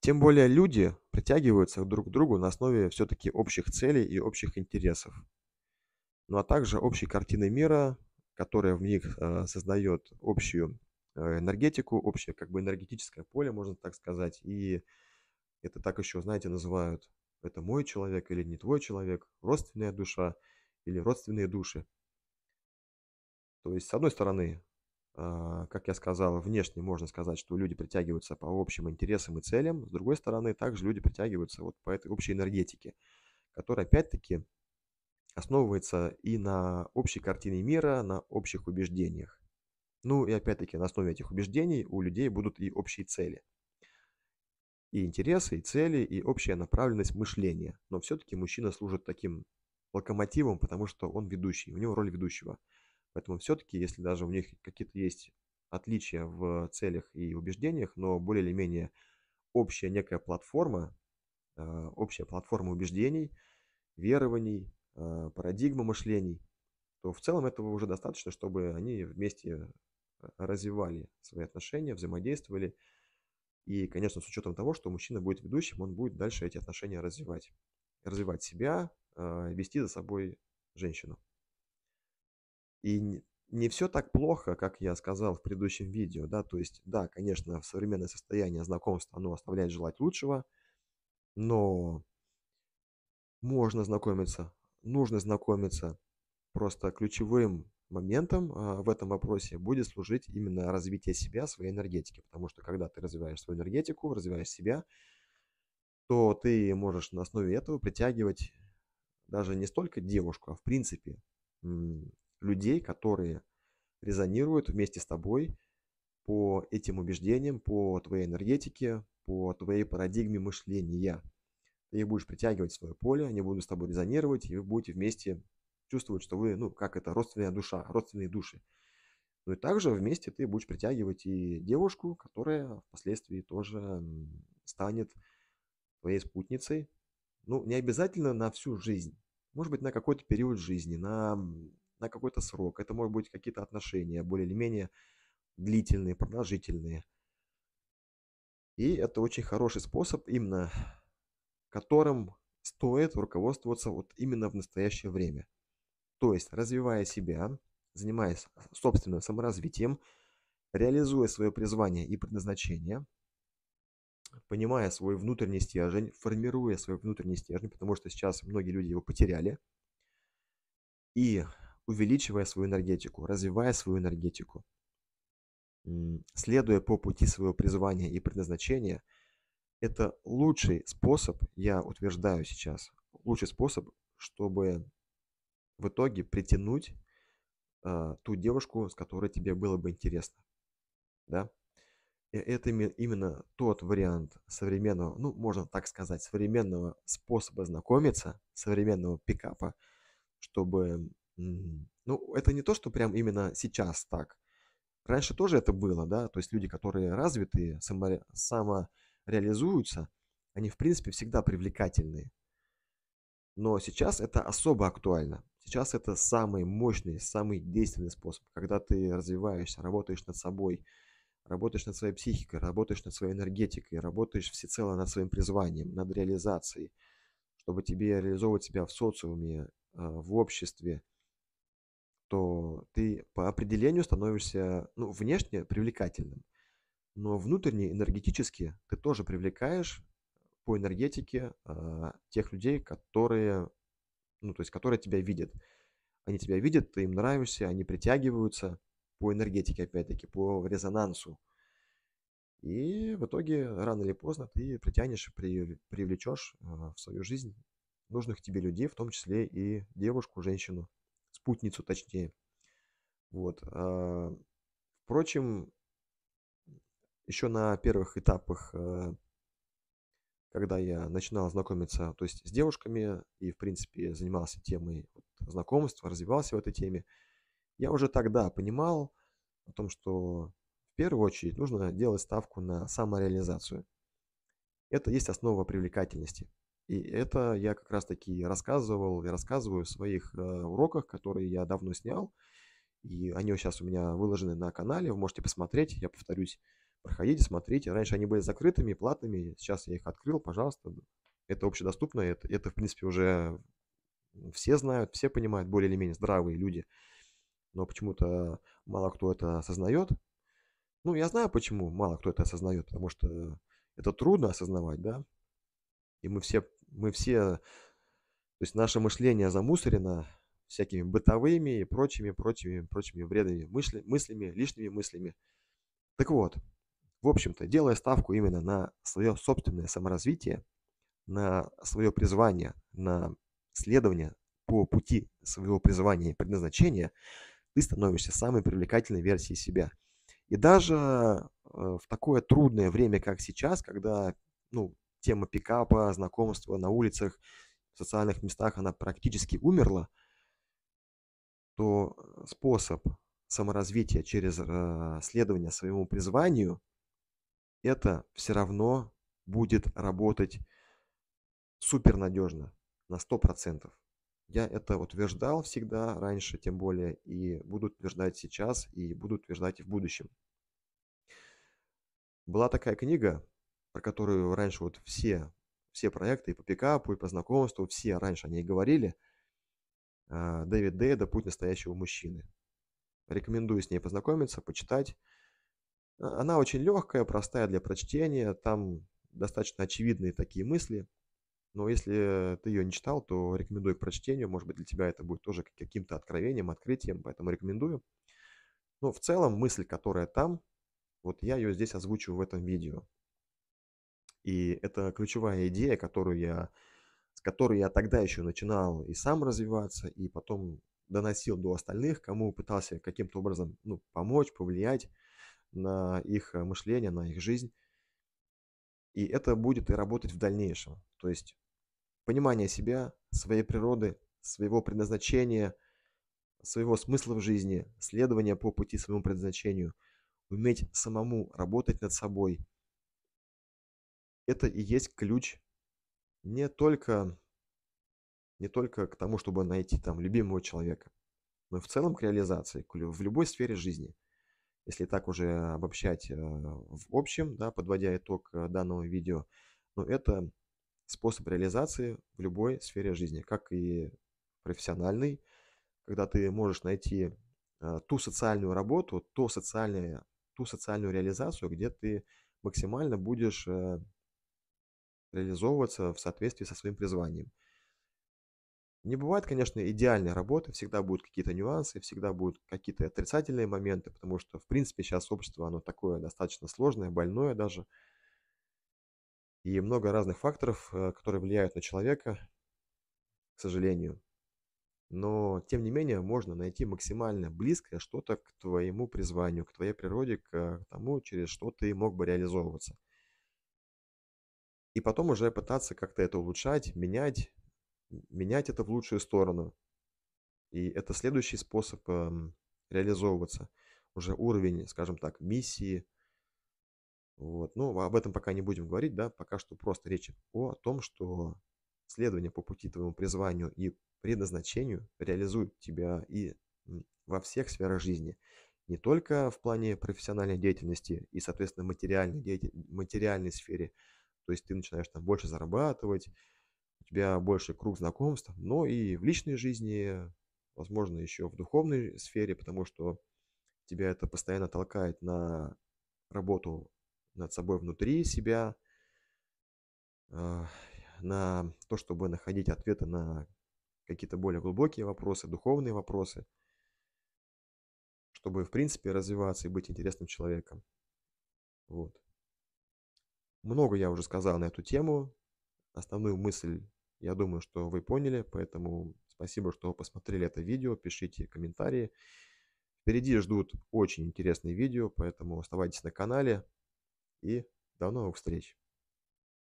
Тем более люди притягиваются друг к другу на основе все-таки общих целей и общих интересов. Ну а также общей картины мира, которая в них э, создает общую э, энергетику, общее как бы энергетическое поле, можно так сказать. И это так еще, знаете, называют, это мой человек или не твой человек, родственная душа или родственные души. То есть, с одной стороны, а, как я сказал, внешне можно сказать, что люди притягиваются по общим интересам и целям. С другой стороны, также люди притягиваются вот по этой общей энергетике, которая опять-таки основывается и на общей картине мира, на общих убеждениях. Ну и опять-таки на основе этих убеждений у людей будут и общие цели. И интересы, и цели, и общая направленность мышления. Но все-таки мужчина служит таким локомотивом, потому что он ведущий, у него роль ведущего – Поэтому все-таки, если даже у них какие-то есть отличия в целях и убеждениях, но более или менее общая некая платформа, а, общая платформа убеждений, верований, а, парадигма мышлений, то в целом этого уже достаточно, чтобы они вместе а, развивали свои отношения, взаимодействовали. И, конечно, с учетом того, что мужчина будет ведущим, он будет дальше эти отношения развивать. Развивать себя, вести за собой женщину. И не все так плохо, как я сказал в предыдущем видео, да, то есть, да, конечно, в современное состояние знакомства оно оставляет желать лучшего, но можно знакомиться, нужно знакомиться. Просто ключевым моментом а, в этом вопросе будет служить именно развитие себя, своей энергетики, потому что когда ты развиваешь свою энергетику, развиваешь себя, то ты можешь на основе этого притягивать даже не столько девушку, а в принципе людей, которые резонируют вместе с тобой по этим убеждениям, по твоей энергетике, по твоей парадигме мышления. Ты их будешь притягивать в свое поле, они будут с тобой резонировать, и вы будете вместе чувствовать, что вы, ну, как это, родственная душа, родственные души. Ну и также вместе ты будешь притягивать и девушку, которая впоследствии тоже станет твоей спутницей. Ну, не обязательно на всю жизнь. Может быть, на какой-то период жизни, на на какой-то срок. Это могут быть какие-то отношения более или менее длительные, продолжительные. И это очень хороший способ, именно которым стоит руководствоваться вот именно в настоящее время. То есть, развивая себя, занимаясь а, собственным саморазвитием, реализуя свое призвание и предназначение, понимая свой внутренний стержень, формируя свой внутренний стержень, потому что сейчас многие люди его потеряли, и увеличивая свою энергетику, развивая свою энергетику. Следуя по пути своего призвания и предназначения, это лучший способ, я утверждаю сейчас, лучший способ, чтобы в итоге притянуть э, ту девушку, с которой тебе было бы интересно. Да? И э, это именно тот вариант современного, ну, можно так сказать, современного способа знакомиться, современного пикапа, чтобы ну, это не то, что прям именно сейчас так. Раньше тоже это было, да, то есть люди, которые развитые, само, самореализуются, они, в принципе, всегда привлекательные. Но сейчас это особо актуально. Сейчас это самый мощный, самый действенный способ, когда ты развиваешься, работаешь над собой, работаешь над своей психикой, работаешь над своей энергетикой, работаешь всецело над своим призванием, над реализацией, чтобы тебе реализовывать себя в социуме, а, в обществе – то ты по определению становишься ну, внешне привлекательным, но внутренне, энергетически ты тоже привлекаешь по энергетике э, тех людей, которые, ну, то есть, которые тебя видят. Они тебя видят, ты им нравишься, они притягиваются по энергетике, опять-таки, по резонансу. И в итоге, рано или поздно, ты притянешь, при, привлечешь э, в свою жизнь нужных тебе людей, в том числе и девушку, женщину спутницу точнее. Вот. А, впрочем, еще на первых этапах, э, когда я начинал знакомиться то есть, с девушками и, в принципе, занимался темой знакомства, развивался в этой теме, я уже тогда понимал о том, что в первую очередь нужно делать ставку на самореализацию. Это есть основа привлекательности. И это я как раз таки рассказывал и рассказываю в своих э, уроках, которые я давно снял. И они сейчас у меня выложены на канале, вы можете посмотреть, я повторюсь. Проходите, смотрите. Раньше они были закрытыми, платными, сейчас я их открыл, пожалуйста. Это общедоступно, это, это в принципе уже все знают, все понимают, более или менее здравые люди. Но почему-то мало кто это осознает. Ну, я знаю, почему мало кто это осознает, потому что это трудно осознавать, да, и мы все, мы все, то есть наше мышление замусорено всякими бытовыми и прочими, прочими, прочими вредными мысли, мыслями, лишними мыслями. Так вот, в общем-то, делая ставку именно на свое собственное саморазвитие, на свое призвание, на следование по пути своего призвания и предназначения, ты становишься самой привлекательной версией себя. И даже э, в такое трудное время, как сейчас, когда ну, тема пикапа, знакомства на улицах, в социальных местах, она практически умерла, то э, способ саморазвития через э, следование своему призванию, это все равно будет работать супер надежно на 100%. Я это утверждал всегда раньше, тем более, и буду утверждать сейчас, и буду утверждать и в будущем. Была такая книга про которую раньше вот все, все проекты и по пикапу, и по знакомству, все раньше о ней говорили. А, Дэвид Дейда «Путь настоящего мужчины». Рекомендую с ней познакомиться, почитать. А, она очень легкая, простая для прочтения, там достаточно очевидные такие мысли. Но если ты ее не читал, то рекомендую к прочтению. Может быть, для тебя это будет тоже каким-то откровением, открытием, поэтому рекомендую. Но в целом мысль, которая там, вот я ее здесь озвучу в этом видео. И это ключевая идея, которую я, с которой я тогда еще начинал и сам развиваться, и потом доносил до остальных, кому пытался каким-то образом ну, помочь, повлиять на их э, мышление, на их жизнь. И это будет и работать в дальнейшем. То есть понимание себя, своей природы, своего предназначения, своего смысла в жизни, следование по пути своему предназначению, уметь самому работать над собой – это и есть ключ не только, не только к тому, чтобы найти там любимого человека, но и в целом к реализации, в любой сфере жизни. Если так уже обобщать э, в общем, да, подводя итог э, данного видео, но ну, это способ реализации в любой сфере жизни, как и профессиональный, когда ты можешь найти э, ту социальную работу, ту социальную ту социальную реализацию, где ты максимально будешь реализовываться в соответствии со своим призванием. Не бывает, конечно, идеальной работы, всегда будут какие-то нюансы, всегда будут какие-то отрицательные моменты, потому что, в принципе, сейчас общество, оно такое достаточно сложное, больное даже. И много разных факторов, э, которые влияют на человека, к сожалению. Но, тем не менее, можно найти максимально близкое что-то к твоему призванию, к твоей природе, к тому, через что ты мог бы реализовываться – и потом уже пытаться как-то это улучшать, менять, менять это в лучшую сторону. И это следующий способ эм, реализовываться. Уже уровень, скажем так, миссии. Вот. но ну, об этом пока не будем говорить, да, пока что просто речь о, том, что следование по пути твоему призванию и предназначению реализует тебя и во всех сферах жизни. Не только в плане профессиональной деятельности и, соответственно, материальной, деятель... материальной сфере, то есть ты начинаешь там больше зарабатывать, у тебя больше круг знакомств, но и в личной жизни, возможно, еще в духовной сфере, потому что тебя это постоянно толкает на работу над собой внутри себя, а, на то, чтобы находить ответы на какие-то более глубокие вопросы, духовные вопросы, чтобы, в принципе, развиваться и быть интересным человеком. Вот. Много я уже сказал на эту тему. Основную мысль, я думаю, что вы поняли, поэтому спасибо, что посмотрели это видео, пишите комментарии. Впереди ждут очень интересные видео, поэтому оставайтесь на канале и до новых встреч.